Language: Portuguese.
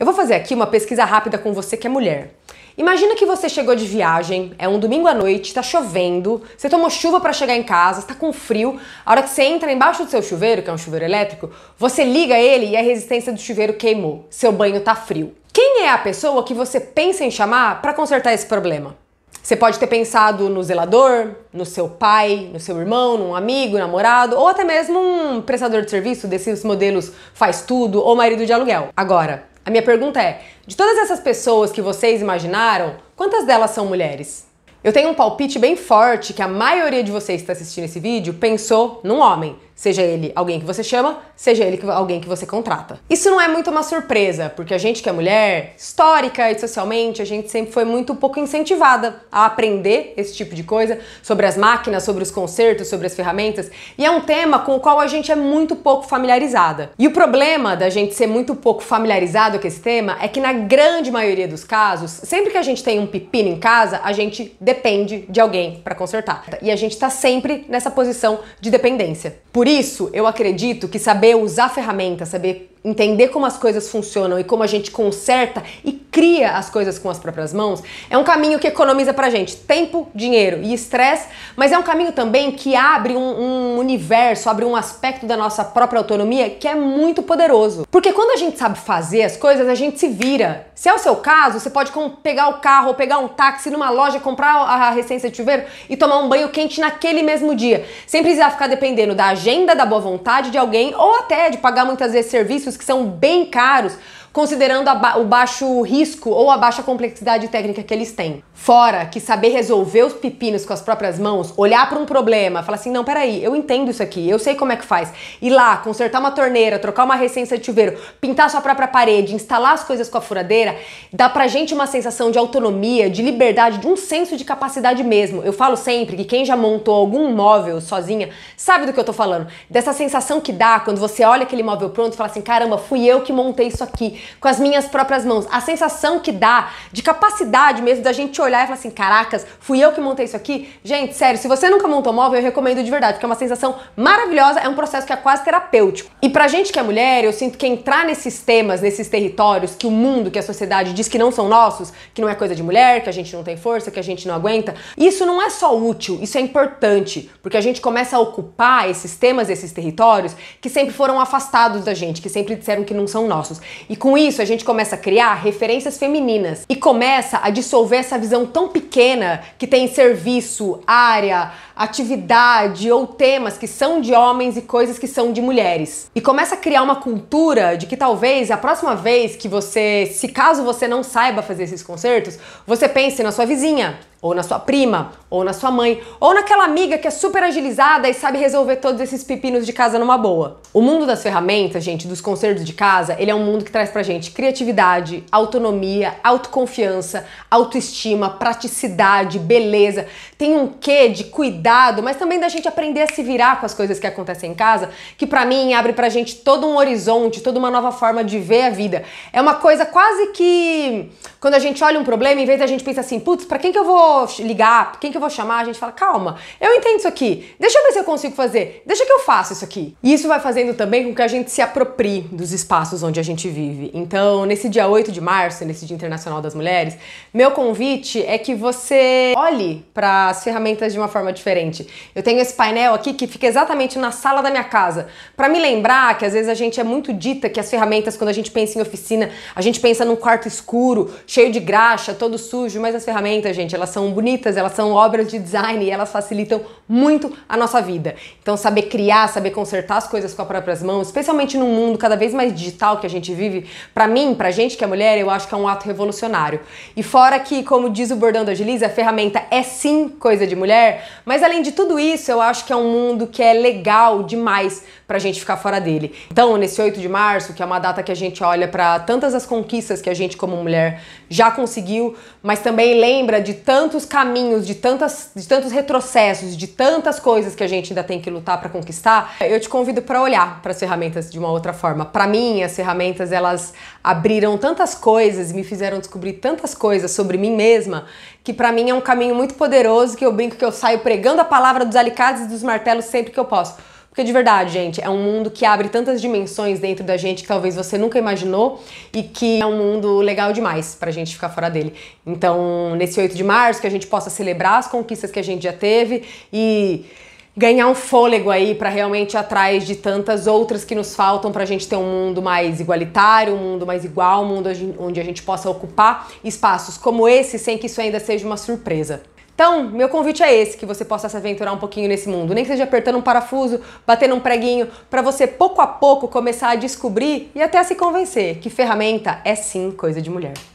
Eu vou fazer aqui uma pesquisa rápida com você que é mulher. Imagina que você chegou de viagem, é um domingo à noite, tá chovendo, você tomou chuva para chegar em casa, está com frio. A hora que você entra embaixo do seu chuveiro, que é um chuveiro elétrico, você liga ele e a resistência do chuveiro queimou. Seu banho tá frio. Quem é a pessoa que você pensa em chamar para consertar esse problema? Você pode ter pensado no zelador, no seu pai, no seu irmão, num amigo, namorado, ou até mesmo um prestador de serviço desses modelos faz tudo ou marido de aluguel. Agora, a minha pergunta é: de todas essas pessoas que vocês imaginaram, quantas delas são mulheres? Eu tenho um palpite bem forte que a maioria de vocês que está assistindo esse vídeo pensou num homem, Seja ele alguém que você chama, seja ele alguém que você contrata. Isso não é muito uma surpresa, porque a gente que é mulher, histórica e socialmente, a gente sempre foi muito pouco incentivada a aprender esse tipo de coisa, sobre as máquinas, sobre os concertos, sobre as ferramentas, e é um tema com o qual a gente é muito pouco familiarizada. E o problema da gente ser muito pouco familiarizado com esse tema é que na grande maioria dos casos, sempre que a gente tem um pepino em casa, a gente depende de alguém para consertar. E a gente está sempre nessa posição de dependência. Por isso, eu acredito que saber usar ferramentas, saber entender como as coisas funcionam e como a gente conserta e cria as coisas com as próprias mãos, é um caminho que economiza pra gente tempo, dinheiro e estresse, mas é um caminho também que abre um, um universo, abre um aspecto da nossa própria autonomia que é muito poderoso. Porque quando a gente sabe fazer as coisas, a gente se vira. Se é o seu caso, você pode pegar o carro ou pegar um táxi numa loja, comprar a recência de chuveiro e tomar um banho quente naquele mesmo dia. Sem precisar ficar dependendo da agenda, da boa vontade de alguém ou até de pagar muitas vezes serviços que são bem caros considerando ba o baixo risco ou a baixa complexidade técnica que eles têm. Fora que saber resolver os pepinos com as próprias mãos, olhar para um problema, falar assim: não, peraí, eu entendo isso aqui, eu sei como é que faz. Ir lá, consertar uma torneira, trocar uma recência de chuveiro, pintar sua própria parede, instalar as coisas com a furadeira, dá pra gente uma sensação de autonomia, de liberdade, de um senso de capacidade mesmo. Eu falo sempre que quem já montou algum móvel sozinha sabe do que eu tô falando. Dessa sensação que dá quando você olha aquele móvel pronto e fala assim: caramba, fui eu que montei isso aqui com as minhas próprias mãos. A sensação que dá de capacidade mesmo da gente olhar e falar assim: caracas, fui eu que montei isso aqui. Gente, sério, se você nunca montou móvel, eu recomendo de verdade, porque é uma sensação maravilhosa, é um processo que é quase terapêutico. E pra gente que é mulher, eu sinto que entrar nesses temas, nesses territórios que o mundo, que a sociedade diz que não são nossos, que não é coisa de mulher, que a gente não tem força, que a gente não aguenta, isso não é só útil, isso é importante, porque a gente começa a ocupar esses temas, esses territórios que sempre foram afastados da gente, que sempre disseram que não são nossos. E com com isso, a gente começa a criar referências femininas e começa a dissolver essa visão tão pequena que tem serviço, área, atividade ou temas que são de homens e coisas que são de mulheres. E começa a criar uma cultura de que talvez a próxima vez que você, se caso você não saiba fazer esses concertos, você pense na sua vizinha, ou na sua prima, ou na sua mãe, ou naquela amiga que é super agilizada e sabe resolver todos esses pepinos de casa numa boa. O mundo das ferramentas, gente, dos concertos de casa, ele é um mundo que traz pra gente criatividade, autonomia, autoconfiança, autoestima, praticidade, beleza. Tem um quê de cuidar cuidado, mas também da gente aprender a se virar com as coisas que acontecem em casa, que para mim abre pra gente todo um horizonte, toda uma nova forma de ver a vida. É uma coisa quase que quando a gente olha um problema, em vez da gente pensar assim, putz, pra quem que eu vou ligar? Quem que eu vou chamar? A gente fala, calma, eu entendo isso aqui. Deixa eu ver se eu consigo fazer. Deixa que eu faço isso aqui. E isso vai fazendo também com que a gente se aproprie dos espaços onde a gente vive. Então, nesse dia 8 de março, nesse Dia Internacional das Mulheres, meu convite é que você olhe para as ferramentas de uma forma diferente diferente. Eu tenho esse painel aqui que fica exatamente na sala da minha casa, para me lembrar que às vezes a gente é muito dita que as ferramentas, quando a gente pensa em oficina, a gente pensa num quarto escuro, cheio de graxa, todo sujo, mas as ferramentas, gente, elas são bonitas, elas são obras de design e elas facilitam muito a nossa vida. Então, saber criar, saber consertar as coisas com as próprias mãos, especialmente num mundo cada vez mais digital que a gente vive, para mim, pra gente que é mulher, eu acho que é um ato revolucionário. E fora que, como diz o bordão da Gelize, a ferramenta é sim coisa de mulher, mas mas além de tudo isso, eu acho que é um mundo que é legal demais pra gente ficar fora dele. Então, nesse 8 de março, que é uma data que a gente olha para tantas as conquistas que a gente como mulher já conseguiu, mas também lembra de tantos caminhos, de tantas de tantos retrocessos, de tantas coisas que a gente ainda tem que lutar para conquistar. Eu te convido para olhar para as ferramentas de uma outra forma. Para mim, as ferramentas elas abriram tantas coisas, e me fizeram descobrir tantas coisas sobre mim mesma, que para mim é um caminho muito poderoso, que eu brinco que eu saio pregando a palavra dos alicates e dos martelos sempre que eu posso. Porque de verdade, gente, é um mundo que abre tantas dimensões dentro da gente que talvez você nunca imaginou e que é um mundo legal demais pra gente ficar fora dele. Então, nesse 8 de março, que a gente possa celebrar as conquistas que a gente já teve e ganhar um fôlego aí para realmente ir atrás de tantas outras que nos faltam para a gente ter um mundo mais igualitário, um mundo mais igual, um mundo onde a gente possa ocupar espaços como esse sem que isso ainda seja uma surpresa. Então, meu convite é esse, que você possa se aventurar um pouquinho nesse mundo, nem que seja apertando um parafuso, batendo um preguinho, para você pouco a pouco começar a descobrir e até a se convencer que ferramenta é sim coisa de mulher.